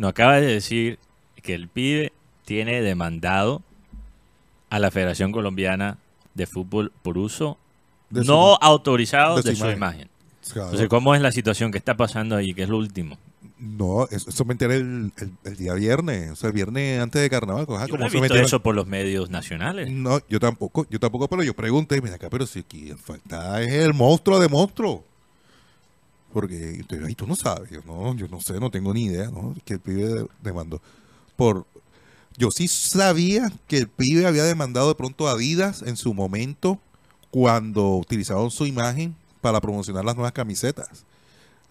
No, acaba de decir que el pibe tiene demandado a la Federación Colombiana de Fútbol por uso no autorizado de, su, imagen. Entonces, ¿cómo es la situación que está pasando ahí? Que es lo último. No, eso, me enteré el, día viernes, o sea, el viernes antes de carnaval. ¿Cómo pues, ah, yo eso por los medios nacionales. No, yo tampoco, yo tampoco, pero yo pregunté, mira acá, pero si aquí falta es el monstruo de monstruo. Porque tú no sabes, yo no, yo no sé, no tengo ni idea, ¿no? Que el pibe demandó. Por, yo sí sabía que el pibe había demandado de pronto a Adidas en su momento cuando utilizaron su imagen para promocionar las nuevas camisetas.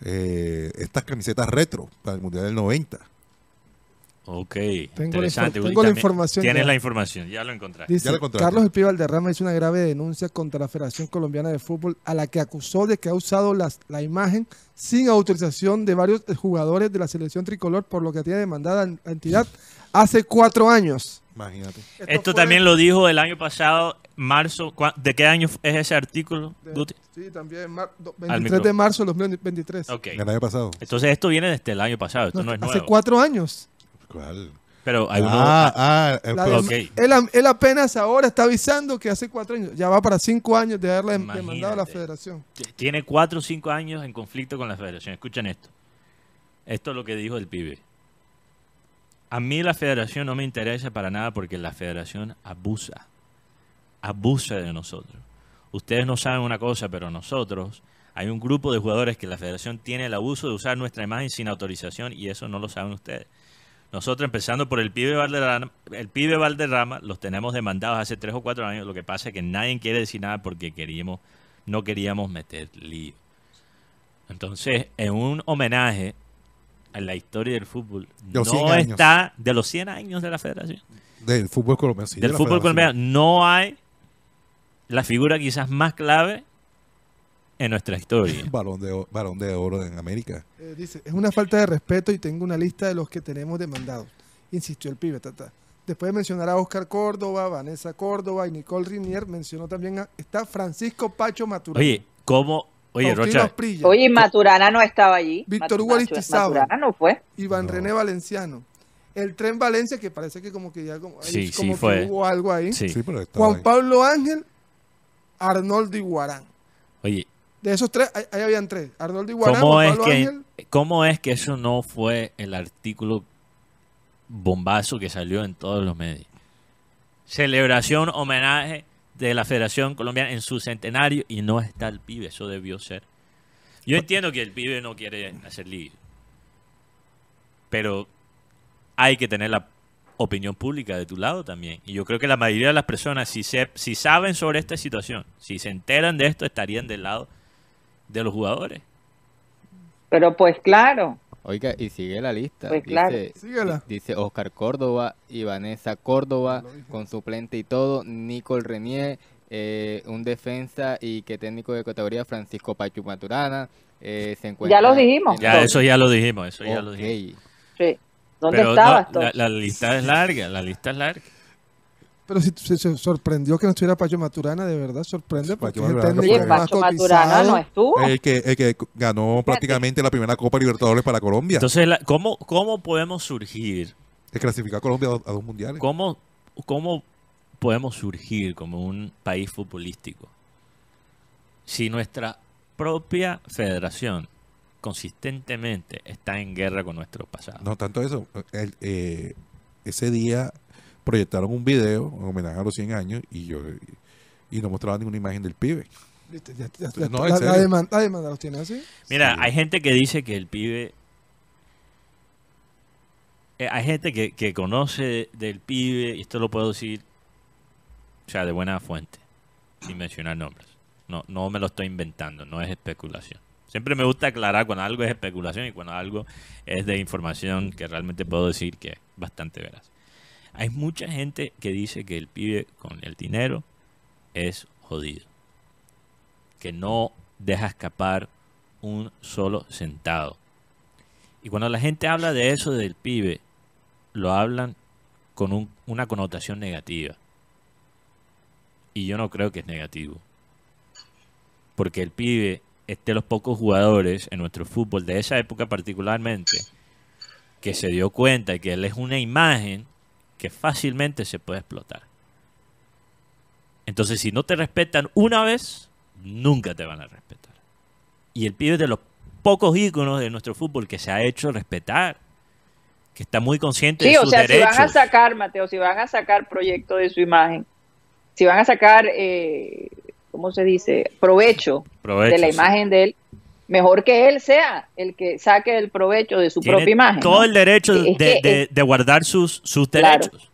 Eh, estas camisetas retro para el Mundial del 90. Ok, tengo interesante. La, información. Tienes la información, ya lo encontraste. Carlos hizo una grave denuncia contra la Federación Colombiana de Fútbol a la que acusó de que ha usado la imagen sin autorización de varios jugadores de la selección tricolor por lo que tiene demandada la entidad hace cuatro años. Imagínate. Esto, también lo dijo el año pasado, marzo. ¿De qué año es ese artículo, Sí, también 23 de marzo de 2023. Entonces esto viene desde el año pasado, esto es nuevo. Hace cuatro años. Pero él, apenas ahora está avisando que hace cuatro años, ya va para cinco años de haberle demandado a la federación. Tiene cuatro o cinco años en conflicto con la federación. Escuchen esto. Esto es lo que dijo el pibe. A mí la federación no me interesa para nada porque la federación abusa. Abusa de nosotros. Ustedes no saben una cosa, pero nosotros hay un grupo de jugadores que la federación tiene el abuso de usar nuestra imagen sin autorización y eso no lo saben ustedes. Nosotros, empezando por el pibe Valderrama, el pibe Valderrama, los tenemos demandados hace tres o cuatro años. Lo que pasa es que nadie quiere decir nada porque queríamos, no queríamos meter lío. Entonces, en un homenaje a la historia del fútbol, no está de los 100 años de la federación. Del fútbol colombiano. Sí, del fútbol colombiano no hay la figura quizás más clave en nuestra historia. Balón de, balón de oro en América. Eh, dice, es una falta de respeto y tengo una lista de los que tenemos demandados. Insistió el pibe, tata. Después de mencionar a Oscar Córdoba, Vanessa Córdoba y Nicole Rinier, mencionó también a, está Francisco Pacho Maturana. Oye, ¿cómo? Oye, Rocha. Oye, Maturana no estaba allí. Víctor Hugo Aristizábal. Maturana no fue. Iván René Valenciano el tren Valencia, que parece que como que ya como, sí, como sí, fue. hubo algo ahí. Juan Pablo Ángel, Arnoldo Iguarán. Oye, de esos tres, ahí, habían tres. Arnoldo y ¿Cómo, es que, ¿Cómo es que eso no fue el artículo bombazo que salió en todos los medios? Celebración, homenaje de la Federación Colombiana en su centenario y no está el pibe, eso debió ser. Yo pues entiendo que el pibe no quiere hacer lío. pero hay que tener la opinión pública de tu lado también. Y yo creo que la mayoría de las personas, si, si saben sobre esta situación, si se enteran de esto, estarían del lado de los jugadores. Pero pues claro. Oiga, y sigue la lista. Pues, dice, dice, Oscar Córdoba y Vanessa Córdoba con suplente y todo. Nicole Renier, eh, un defensa y que técnico de categoría Francisco Pachumaturana. Eh, se encuentra ya lo dijimos. Ya, eso ya lo dijimos, eso ya lo dijimos. Sí. ¿Dónde Pero la lista es larga, la lista es larga. Pero si se, sorprendió que no estuviera Pacho Maturana, de verdad sorprende Pacho Maturana no estuvo. El que, el que ganó prácticamente la primera Copa Libertadores para Colombia. Entonces, ¿cómo, podemos surgir? De clasificar a Colombia a, dos mundiales. ¿Cómo, podemos surgir como un país futbolístico si nuestra propia federación consistentemente está en guerra con nuestro pasado? No, tanto eso. Eh, ese día proyectaron un video en homenaje a los 100 años y yo y no mostraban ninguna imagen del pibe. Mira, hay gente que dice que el pibe. Eh, hay gente que, que conoce del pibe, y esto lo puedo decir, o sea, de buena fuente, sin mencionar nombres. No, no me lo estoy inventando, no es especulación. Siempre me gusta aclarar cuando algo es especulación y cuando algo es de información que realmente puedo decir que es bastante veraz. Hay mucha gente que dice que el pibe con el dinero es jodido. Que no deja escapar un solo centavo. Y cuando la gente habla de eso del pibe, lo hablan con una connotación negativa. Y yo no creo que es negativo. Porque el pibe es de los pocos jugadores en nuestro fútbol de esa época particularmente que se dio cuenta que él es una imagen que fácilmente se puede explotar. Entonces, si no te respetan una vez, nunca te van a respetar. Y el pibe es de los pocos íconos de nuestro fútbol que se ha hecho respetar, que está muy consciente de sus derechos. Sí, o sea, si van a sacar, Mateo, si van a sacar proyecto de su imagen, si van a sacar, eh, ¿cómo se dice? Provecho, de la imagen de él, mejor que él sea el que saque el provecho de su propia imagen. Todo el derecho de, guardar sus, sus derechos.